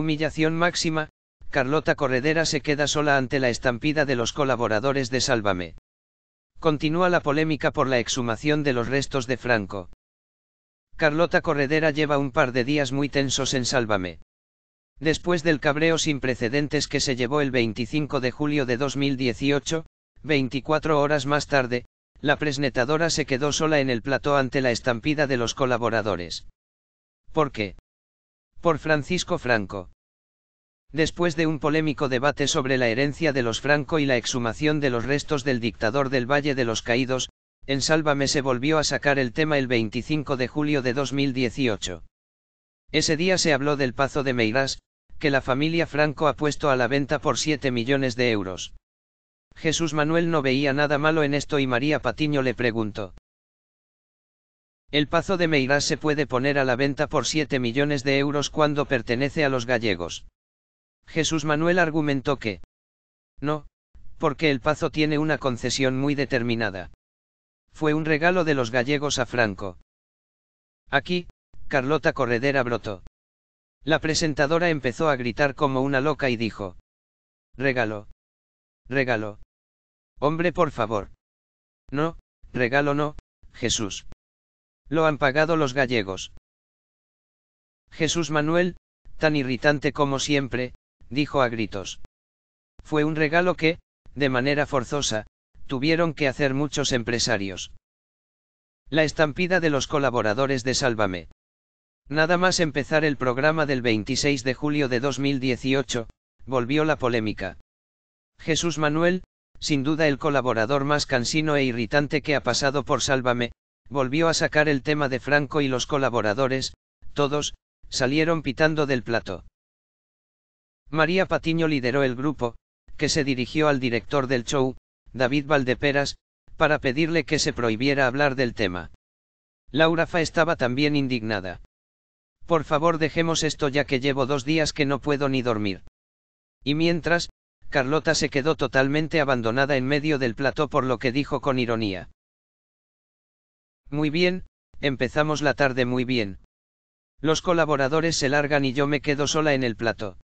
Humillación máxima, Carlota Corredera se queda sola ante la estampida de los colaboradores de Sálvame. Continúa la polémica por la exhumación de los restos de Franco. Carlota Corredera lleva un par de días muy tensos en Sálvame. Después del cabreo sin precedentes que se llevó el 25 de julio de 2018, 24 horas más tarde, la presnetadora se quedó sola en el plató ante la estampida de los colaboradores. ¿Por qué? por Francisco Franco. Después de un polémico debate sobre la herencia de los Franco y la exhumación de los restos del dictador del Valle de los Caídos, en Sálvame se volvió a sacar el tema el 25 de julio de 2018. Ese día se habló del Pazo de Meirás, que la familia Franco ha puesto a la venta por 7 millones de euros. Jesús Manuel no veía nada malo en esto y María Patiño le preguntó. El Pazo de Meirás se puede poner a la venta por 7 millones de euros cuando pertenece a los gallegos. Jesús Manuel argumentó que. No, porque el Pazo tiene una concesión muy determinada. Fue un regalo de los gallegos a Franco. Aquí, Carlota Corredera brotó. La presentadora empezó a gritar como una loca y dijo. Regalo. Regalo. Hombre, por favor. No, regalo no, Jesús. Lo han pagado los gallegos. Jesús Manuel, tan irritante como siempre, dijo a gritos. Fue un regalo que, de manera forzosa, tuvieron que hacer muchos empresarios. La estampida de los colaboradores de Sálvame. Nada más empezar el programa del 26 de julio de 2018, volvió la polémica. Jesús Manuel, sin duda el colaborador más cansino e irritante que ha pasado por Sálvame, Volvió a sacar el tema de Franco y los colaboradores, todos, salieron pitando del plato. María Patiño lideró el grupo, que se dirigió al director del show, David Valdeperas, para pedirle que se prohibiera hablar del tema. Laura Fa estaba también indignada. Por favor dejemos esto ya que llevo dos días que no puedo ni dormir. Y mientras, Carlota se quedó totalmente abandonada en medio del plató por lo que dijo con ironía. Muy bien, empezamos la tarde muy bien. Los colaboradores se largan y yo me quedo sola en el plato.